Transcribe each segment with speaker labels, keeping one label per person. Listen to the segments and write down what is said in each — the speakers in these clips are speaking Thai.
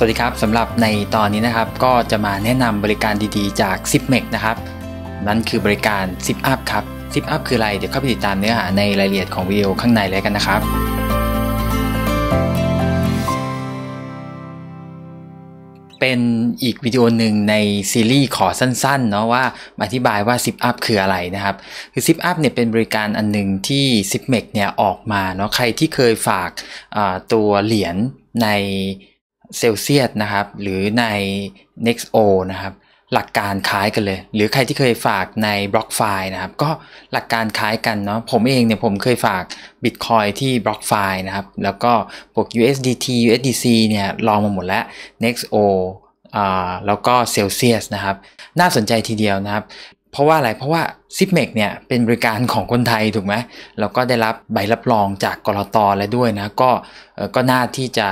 Speaker 1: สวัสดีครับสำหรับในตอนนี้นะครับก็จะมาแนะนำบริการดีๆจาก10 m e นะครับนั่นคือบริการ10 Up ครับ10 Up คืออะไร เดี๋ยวเข้าไปติดตามเนื้อหาในรายละเอียดของวิดีโอข้างในเลยกันนะครับ เป็นอีกวิดีโอหนึ่งในซีรีส์ขอสั้นๆเนาะว่าอธิบายว่า10 Up คืออะไรนะครับคือ10 Up เนี่ยเป็นบริการอันหนึ่งที่10 m e x เนี่ยออกมาเนาะใครที่เคยฝากตัวเหรียญในเซลเซียสนะครับหรือใน Nexo t นะครับหลักการคล้ายกันเลย หรือใครที่เคยฝากในบล็อกไฟนะครับ ก็หลักการคล้ายกันเนาะผมเองเนี่ยผมเคยฝาก Bitcoin ที่บล็อกไฟนะครับ แล้วก็พวก USDT USDC เนี่ยลองมาหมดแล้ว Nexo t อ่าแล้วก็เซลเซียสนะครับน่าสนใจทีเดียวนะครับ เพราะว่าอะไรเพราะว่าซิปเมกเนี่ยเป็นบริการของคนไทยถูกไหมแล้วก็ได้รับใบรับรองจากกรตและด้วยนะก็ก็น่าที่จะ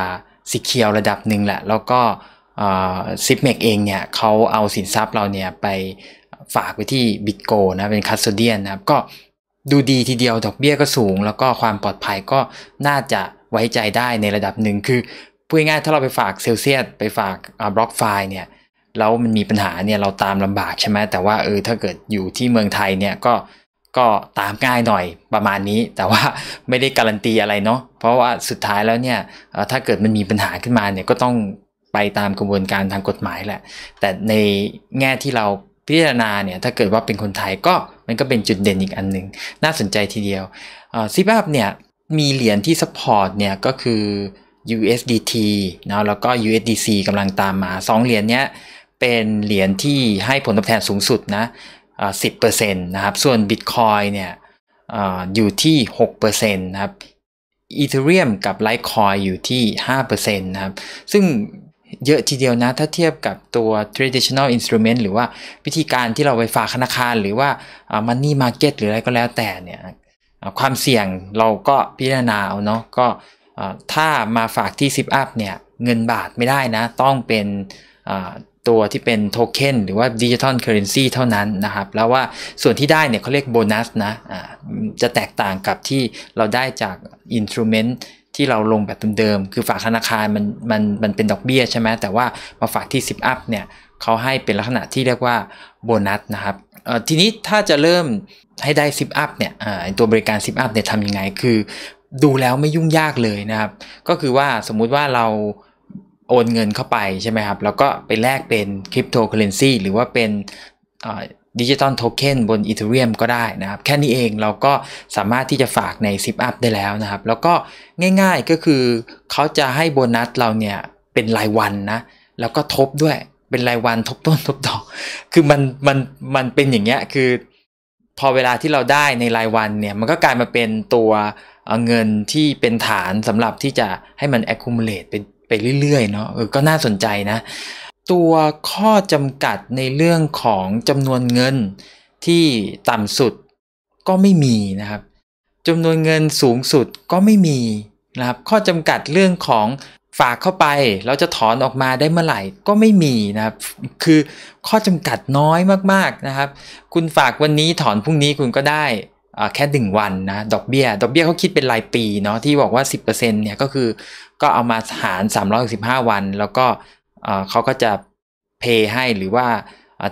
Speaker 1: สีเขียวระดับหนึ่งแหละแล้วก็ซิปเมกเองเนี่ยเขาเอาสินทรัพย์เราเนี่ยไปฝากไปที่บิตโกนะเป็นคัสโตเดียนนะครับ ก็ดูดีทีเดียว ดอกเบี้ยก็สูง แล้วก็ความปลอดภัยก็น่าจะไว้ใจได้ในระดับหนึ่งคือพูดง่ายถ้าเราไปฝากเซลเซียสไปฝากบล็อกไฟล์เนี่ยแล้วมันมีปัญหาเนี่ยเราตามลำบากใช่ไหมแต่ว่าเออถ้าเกิดอยู่ที่เมืองไทยเนี่ยก็ก็ตามง่ายหน่อยประมาณนี้แต่ว่าไม่ได้การันตีอะไรเนาะเพราะว่าสุดท้ายแล้วเนี่ย ถ้าเกิดมันมีปัญหาขึ้นมาเนี่ยก็ต้องไปตามกระบวนการทางกฎหมายแหละ แต่ในแง่ที่เราพิจารณาเนี่ยถ้าเกิดว่าเป็นคนไทยก็มันก็เป็นจุดเด่นอีกอันหนึ่งน่าสนใจทีเดียวซิบาบเนี่ย มีเหรียญที่สปอร์ตเนี่ยก็คือ USDT นะแล้วก็ USDC กำลังตามมา2เหรียญเนี้ยเป็นเหรียญที่ให้ผลตอบแทนสูงสุดนะ10%นะครับ ส่วน Bitcoin เนี่ยออยู่ที่ 6%นะครับอีเทเรียมกับไลท์คอยอยู่ที่ 5%นะครับ ซึ่งเยอะทีเดียวนะ ถ้าเทียบกับตัว traditional instrument หรือว่า วิธีการที่เราไปฝากธนาคารหรือว่า money market หรืออะไรก็แล้วแต่เนี่ย ความเสี่ยงเราก็พิจารณาเอาเนาะก็ถ้ามาฝากที่ิป p up เนี่ย เงินบาทไม่ได้นะ ต้องเป็นตัวที่เป็นโทเค็นหรือว่าดิจิทัลเคอร์เรนซีเท่านั้นนะครับ แล้วว่าส่วนที่ได้เนี่ยเขาเรียกโบนัสนะะจะแตกต่างกับที่เราได้จากอินทรูเมนต์ที่เราลงแบบเดิมๆคือฝากธนาคารมันมันมันเป็นดอกเบี้ยใช่ไหมแต่ว่ามาฝากที่10อัพเนี่ยเขาให้เป็นลักษณะที่เรียกว่าโบนัสนะครับทีนี้ถ้าจะเริ่มให้ได้ 10อัพเนี่ยตัวบริการ10อัพเนี่ยทำยังไงคือดูแล้วไม่ยุ่งยากเลยนะครับก็คือว่าสมมุติว่าเราโอนเงินเข้าไปใช่ไหมครับ แล้วก็ไปแลกเป็นคริปโตเคอเรนซีหรือว่าเป็นดิจิตอลโทเค็นบนอีเธอเรียมก็ได้นะครับ แค่นี้เองเราก็สามารถที่จะฝากใน1อ Up ได้แล้วนะครับ แล้วก็ง่ายๆก็คือเขาจะให้โบนัสเราเนี่ย เป็นรายวันนะ แล้วก็ทบด้วยเป็นรายวันทบต้นทบดอกคือมันมันมันเป็นอย่างเงี้ยคือ พอเวลาที่เราได้ในรายวันเนี่ย มันก็กลายมาเป็นตัวเงินที่เป็นฐานสำหรับที่จะให้มัน accumulate เป็นไปเรื่อยๆเนาะก็น่าสนใจนะ ตัวข้อจำกัดในเรื่องของจำนวนเงินที่ต่ำสุดก็ไม่มีนะครับจำนวนเงินสูงสุดก็ไม่มีนะครับข้อจำกัดเรื่องของฝากเข้าไป เราจะถอนออกมาได้เมื่อไหร่ก็ไม่มีนะครับ คือข้อจำกัดน้อยมากๆนะครับ คุณฝากวันนี้ถอนพรุ่งนี้คุณก็ได้แค่หนึ่งวันนะดอกเบีย้ย ดอกเบีย้ยเขาคิดเป็นรายปีเนาะที่บอกว่า 10%เนี่ยก็คือก็เอามาหาร 365 วัน แล้วก็ เขาก็จะเพย์ให้หรือว่า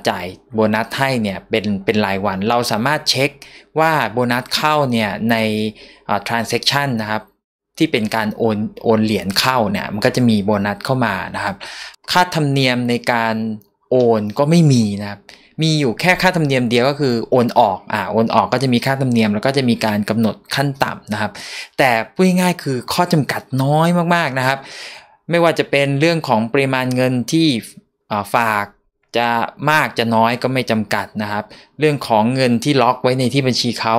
Speaker 1: จ่ายโบนัส ให้เนี่ยเป็นเป็นรายวัน เราสามารถเช็คว่าโบนัส เข้าเนี่ยใน transaction นะครับ ที่เป็นการโอนโอนเหรียญเข้าเนี่ยมันก็จะมีโบนัส เข้ามานะครับ ค่าธรรมเนียมในการโอนก็ไม่มีนะครับ มีอยู่แค่ค่าธรรมเนียมเดียวก็คือโอนออก อ่า โอนออกก็จะมีค่าธรรมเนียม แล้วก็จะมีการกำหนดขั้นต่ำนะครับ แต่พูดง่ายๆคือข้อจำกัดน้อยมากๆนะครับ ไม่ว่าจะเป็นเรื่องของปริมาณเงินที่ฝากจะมากจะน้อยก็ไม่จำกัดนะครับ เรื่องของเงินที่ล็อกไว้ในที่บัญชีเขา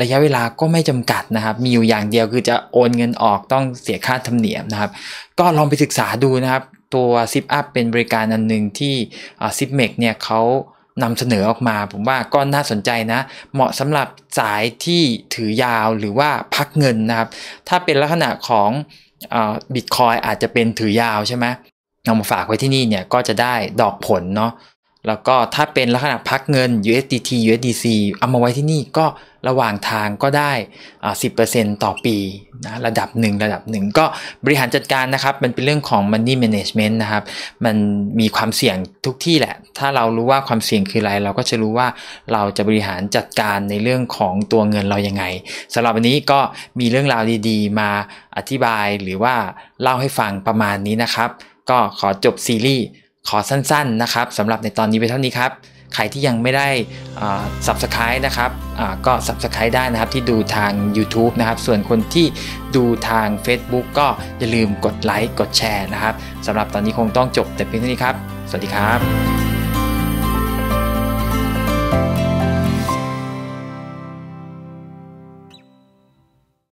Speaker 1: ระยะเวลาก็ไม่จำกัดนะครับ มีอยู่อย่างเดียวคือจะโอนเงินออกต้องเสียค่าธรรมเนียมนะครับ ก็ลองไปศึกษาดูนะครับตัวิ i p Up เป็นบริการอันหนึ่งที่ซิปเมกเนี่ยเขานำเสนอออกมา ผมว่าก็น่าสนใจนะ เหมาะสำหรับสายที่ถือยาวหรือว่าพักเงินนะครับ ถ้าเป็นลักษณะของบิตคอยอาจจะเป็นถือยาวใช่ไหมเอามาฝากไว้ที่นี่เนี่ย ก็จะได้ดอกผลเนาะแล้วก็ถ้าเป็นลักษณะพักเงิน USDT USDC เอามาไว้ที่นี่ก็ระหว่างทางก็ได้สิบเปต่อปีนะระดับหนึ่งระดับหนึ่งก็บริหารจัดการนะครับ มันเป็นเรื่องของ money management นะครับ มันมีความเสี่ยงทุกที่แหละ ถ้าเรารู้ว่าความเสี่ยงคืออะไร เราก็จะรู้ว่าเราจะบริหารจัดการในเรื่องของตัวเงินเรายังไงสำหรับวันนี้ก็มีเรื่องราวดีๆมาอธิบายหรือว่าเล่าให้ฟังประมาณนี้นะครับ ก็ขอจบซีรีส์ขอสั้นๆนะครับสำหรับในตอนนี้ไปเท่านี้ครับ ใครที่ยังไม่ได้ subscribe นะครับก็ subscribe ได้นะครับ ที่ดูทาง YouTube นะครับ ส่วนคนที่ดูทาง Facebook ก็อย่าลืมกดไลค์กดแชร์นะครับสำหรับตอนนี้คงต้องจบแต่เพียงเท่านี้ครับ สวัสดีครับ